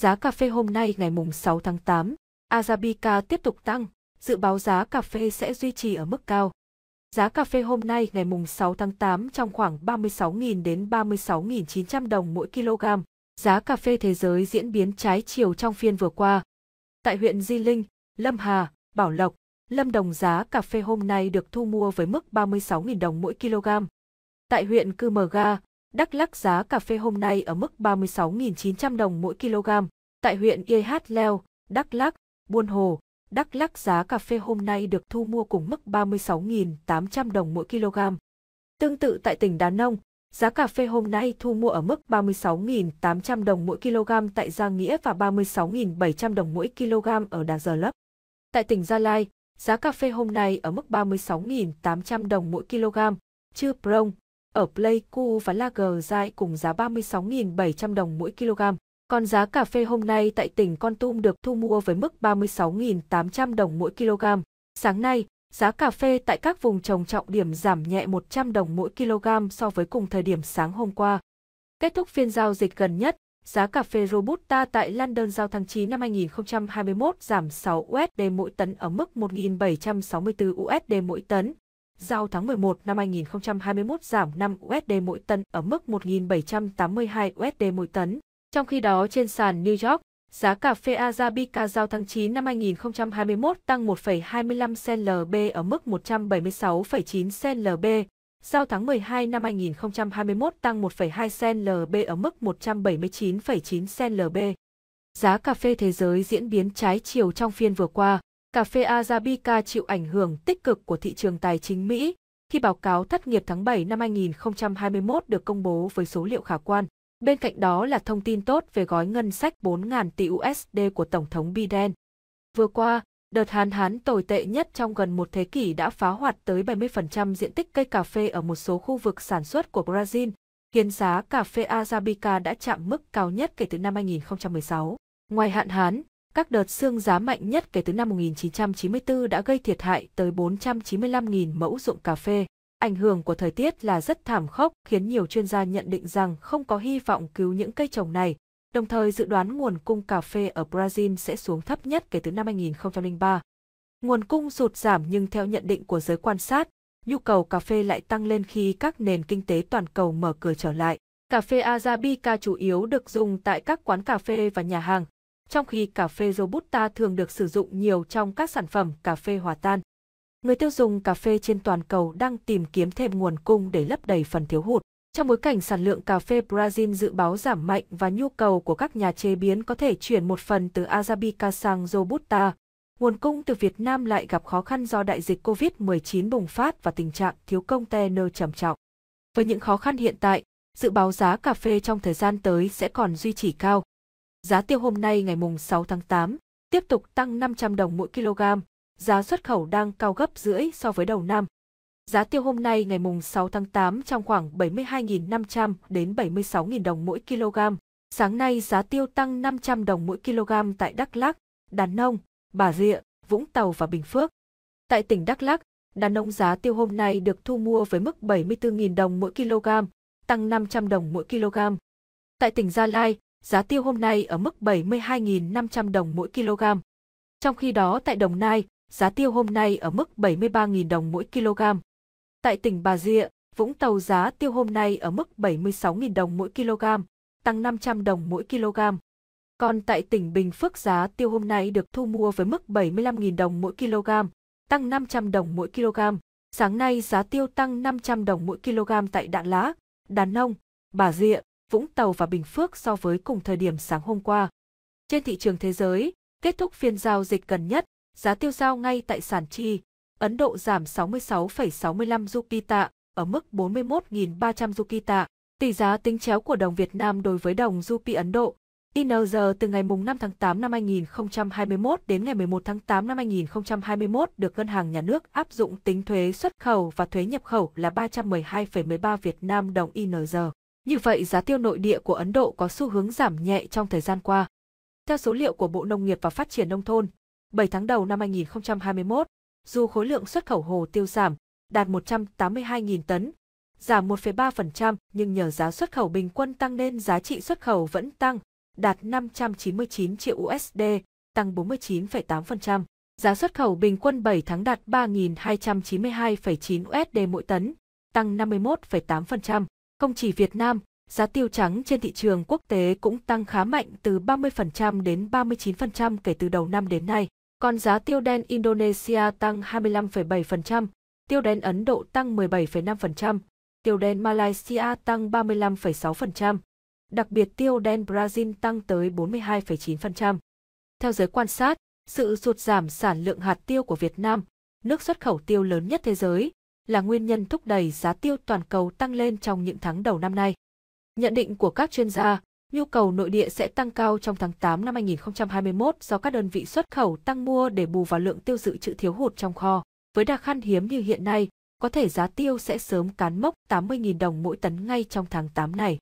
Giá cà phê hôm nay ngày mùng 6 tháng 8, Arabica tiếp tục tăng, dự báo giá cà phê sẽ duy trì ở mức cao. Giá cà phê hôm nay ngày mùng 6 tháng 8 trong khoảng 36.000 đến 36.900 đồng mỗi kg. Giá cà phê thế giới diễn biến trái chiều trong phiên vừa qua. Tại huyện Di Linh, Lâm Hà, Bảo Lộc, Lâm Đồng giá cà phê hôm nay được thu mua với mức 36.000 đồng mỗi kg. Tại huyện Cư Mờ Ga, Đắk Lắc giá cà phê hôm nay ở mức 36.900 đồng mỗi kg. Tại huyện IH Leo, Đắk Lắc, Buôn Hồ, Đắk Lắc giá cà phê hôm nay được thu mua cùng mức 36.800 đồng mỗi kg. Tương tự tại tỉnh Đà Nông, giá cà phê hôm nay thu mua ở mức 36.800 đồng mỗi kg tại Gia Nghĩa và 36.700 đồng mỗi kg ở Đà Giờ Lấp. Tại tỉnh Gia Lai, giá cà phê hôm nay ở mức 36.800 đồng mỗi kg, chưa Prong, ở Pleiku và Lagerzai cùng giá 36.700 đồng mỗi kg. Còn giá cà phê hôm nay tại tỉnh Con Tum được thu mua với mức 36.800 đồng mỗi kg. Sáng nay, giá cà phê tại các vùng trồng trọng điểm giảm nhẹ 100 đồng mỗi kg so với cùng thời điểm sáng hôm qua. Kết thúc phiên giao dịch gần nhất, giá cà phê Robusta tại London giao tháng 9 năm 2021 giảm 6 USD mỗi tấn ở mức 1.764 USD mỗi tấn. Giao tháng 11 năm 2021 giảm 5 USD mỗi tấn ở mức 1.782 USD mỗi tấn. Trong khi đó trên sàn New York, giá cà phê Arabica giao tháng 9 năm 2021 tăng 1,25 cent LB ở mức 176,9 cent LB, giao tháng 12 năm 2021 tăng 1,2 cent LB ở mức 179,9 cent LB. Giá cà phê thế giới diễn biến trái chiều trong phiên vừa qua, Cà phê Arabica chịu ảnh hưởng tích cực của thị trường tài chính Mỹ khi báo cáo thất nghiệp tháng 7 năm 2021 được công bố với số liệu khả quan. Bên cạnh đó là thông tin tốt về gói ngân sách 4.000 tỷ USD của Tổng thống Biden. Vừa qua, đợt hạn hán tồi tệ nhất trong gần một thế kỷ đã phá hoại tới 70% diện tích cây cà phê ở một số khu vực sản xuất của Brazil, khiến giá cà phê Arabica đã chạm mức cao nhất kể từ năm 2016. Ngoài hạn hán, các đợt xương giá mạnh nhất kể từ năm 1994 đã gây thiệt hại tới 495.000 mẫu ruộng cà phê. Ảnh hưởng của thời tiết là rất thảm khốc, khiến nhiều chuyên gia nhận định rằng không có hy vọng cứu những cây trồng này, đồng thời dự đoán nguồn cung cà phê ở Brazil sẽ xuống thấp nhất kể từ năm 2003. Nguồn cung sụt giảm nhưng theo nhận định của giới quan sát, nhu cầu cà phê lại tăng lên khi các nền kinh tế toàn cầu mở cửa trở lại. Cà phê Arabica chủ yếu được dùng tại các quán cà phê và nhà hàng, trong khi cà phê Robusta thường được sử dụng nhiều trong các sản phẩm cà phê hòa tan. Người tiêu dùng cà phê trên toàn cầu đang tìm kiếm thêm nguồn cung để lấp đầy phần thiếu hụt. Trong bối cảnh sản lượng cà phê Brazil dự báo giảm mạnh và nhu cầu của các nhà chế biến có thể chuyển một phần từ Arabica sang Robusta, nguồn cung từ Việt Nam lại gặp khó khăn do đại dịch COVID-19 bùng phát và tình trạng thiếu công te nơ trầm trọng. Với những khó khăn hiện tại, dự báo giá cà phê trong thời gian tới sẽ còn duy trì cao. Giá tiêu hôm nay ngày mùng 6 tháng 8 tiếp tục tăng 500 đồng mỗi kg, giá xuất khẩu đang cao gấp rưỡi so với đầu năm. Giá tiêu hôm nay ngày mùng 6 tháng 8 trong khoảng 72.500 đến 76.000 đồng mỗi kg. Sáng nay giá tiêu tăng 500 đồng mỗi kg tại Đắk Lắk, Đà Nông, Bà Rịa, Vũng Tàu và Bình Phước. Tại tỉnh Đắk Lắk, Đà Nông giá tiêu hôm nay được thu mua với mức 74.000 đồng mỗi kg, tăng 500 đồng mỗi kg. Tại tỉnh Gia Lai, giá tiêu hôm nay ở mức 72.500 đồng mỗi kg. Trong khi đó tại Đồng Nai, giá tiêu hôm nay ở mức 73.000 đồng mỗi kg. Tại tỉnh Bà Rịa, Vũng Tàu giá tiêu hôm nay ở mức 76.000 đồng mỗi kg, tăng 500 đồng mỗi kg. Còn tại tỉnh Bình Phước giá tiêu hôm nay được thu mua với mức 75.000 đồng mỗi kg, tăng 500 đồng mỗi kg. Sáng nay giá tiêu tăng 500 đồng mỗi kg tại Đạn Lá, Đà Nông, Bà Rịa, Vũng Tàu và Bình Phước so với cùng thời điểm sáng hôm qua. Trên thị trường thế giới, kết thúc phiên giao dịch gần nhất, giá tiêu giao ngay tại sàn chi, Ấn Độ giảm 66,65 rupee tạ ở mức 41.300 rupee tạ Tỷ giá tính chéo của đồng Việt Nam đối với đồng rupee Ấn Độ, INR từ ngày 5 tháng 8 năm 2021 đến ngày 11 tháng 8 năm 2021 được Ngân hàng Nhà nước áp dụng tính thuế xuất khẩu và thuế nhập khẩu là 312,13 Việt Nam đồng INR. Như vậy giá tiêu nội địa của Ấn Độ có xu hướng giảm nhẹ trong thời gian qua. Theo số liệu của Bộ Nông nghiệp và Phát triển Nông thôn, 7 tháng đầu năm 2021, dù khối lượng xuất khẩu hồ tiêu giảm, đạt 182.000 tấn, giảm 1,3% nhưng nhờ giá xuất khẩu bình quân tăng nên giá trị xuất khẩu vẫn tăng, đạt 599 triệu USD, tăng 49,8%. Giá xuất khẩu bình quân 7 tháng đạt 3.292,9 USD mỗi tấn, tăng 51,8%. Không chỉ Việt Nam, giá tiêu trắng trên thị trường quốc tế cũng tăng khá mạnh từ 30% đến 39% kể từ đầu năm đến nay. Còn giá tiêu đen Indonesia tăng 25,7%, tiêu đen Ấn Độ tăng 17,5%, tiêu đen Malaysia tăng 35,6%, đặc biệt tiêu đen Brazil tăng tới 42,9%. Theo giới quan sát, sự sụt giảm sản lượng hạt tiêu của Việt Nam, nước xuất khẩu tiêu lớn nhất thế giới, là nguyên nhân thúc đẩy giá tiêu toàn cầu tăng lên trong những tháng đầu năm nay. Nhận định của các chuyên gia, nhu cầu nội địa sẽ tăng cao trong tháng 8 năm 2021 do các đơn vị xuất khẩu tăng mua để bù vào lượng tiêu dự trữ thiếu hụt trong kho. Với đa khan hiếm như hiện nay, có thể giá tiêu sẽ sớm cán mốc 80.000 đồng mỗi tấn ngay trong tháng 8 này.